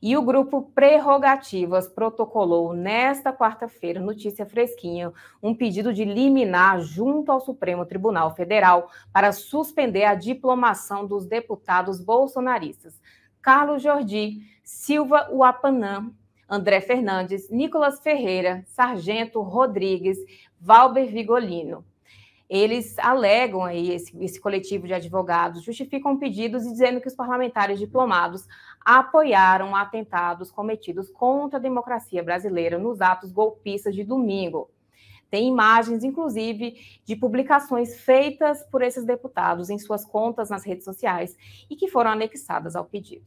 E o grupo Prerrogativas protocolou nesta quarta-feira, notícia fresquinha, um pedido de liminar junto ao Supremo Tribunal Federal para suspender a diplomação dos deputados bolsonaristas Carlos Jordi, Silva Uapanã, André Fernandes, Nicolas Ferreira, Sargento Rodrigues, Valber Vigolino eles alegam aí, esse, esse, coletivo de advogados, justificam pedidos e dizendo que os parlamentares diplomados apoiaram atentados cometidos contra a democracia brasileira nos atos golpistas de domingo. Tem imagens, inclusive, de publicações feitas por esses deputados em suas contas nas redes sociais e que foram anexadas ao pedido.